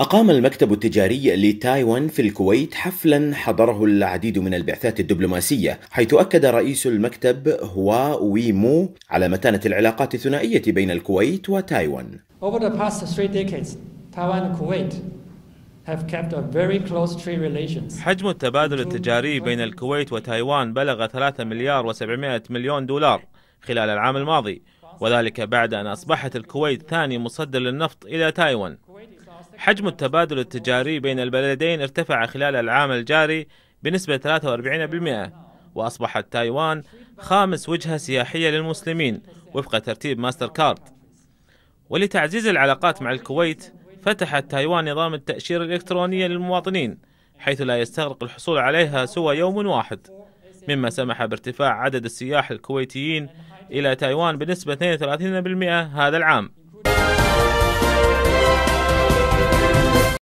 أقام المكتب التجاري لتايوان في الكويت حفلا حضره العديد من البعثات الدبلوماسية حيث أكد رئيس المكتب هو ويمو على متانة العلاقات الثنائية بين الكويت وتايوان Over the past three decades, Taiwan and Kuwait حجم التبادل التجاري بين الكويت وتايوان بلغ 3 مليار و700 مليون دولار خلال العام الماضي وذلك بعد أن أصبحت الكويت ثاني مصدر للنفط إلى تايوان حجم التبادل التجاري بين البلدين ارتفع خلال العام الجاري بنسبة 43% وأصبحت تايوان خامس وجهة سياحية للمسلمين وفق ترتيب ماستر كارد ولتعزيز العلاقات مع الكويت فتحت تايوان نظام التأشيرة الإلكترونية للمواطنين حيث لا يستغرق الحصول عليها سوى يوم واحد مما سمح بارتفاع عدد السياح الكويتيين إلى تايوان بنسبة 32% هذا العام